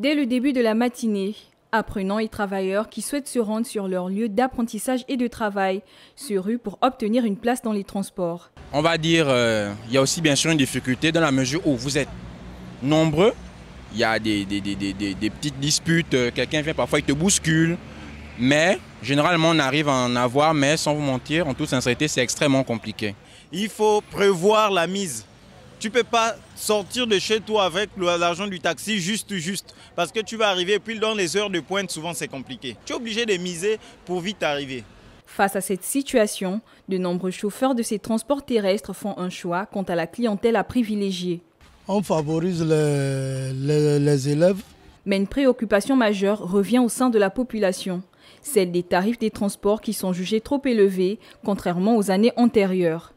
dès le début de la matinée. Apprenants et travailleurs qui souhaitent se rendre sur leur lieu d'apprentissage et de travail se rue pour obtenir une place dans les transports. On va dire, euh, il y a aussi bien sûr une difficulté dans la mesure où vous êtes nombreux, il y a des, des, des petites disputes, euh, quelqu'un vient parfois, il te bouscule, mais généralement on arrive à en avoir, mais sans vous mentir, en toute sincérité, c'est extrêmement compliqué. Il faut prévoir la mise tu peux pas sortir de chez toi avec l'argent du taxi juste, juste. Parce que tu vas arriver puis dans les heures de pointe, souvent c'est compliqué. Tu es obligé de miser pour vite arriver. Face à cette situation, de nombreux chauffeurs de ces transports terrestres font un choix quant à la clientèle à privilégier. On favorise les élèves. Mais une préoccupation majeure revient au sein de la population celle des tarifs des transports qui sont jugés trop élevés, contrairement aux années antérieures.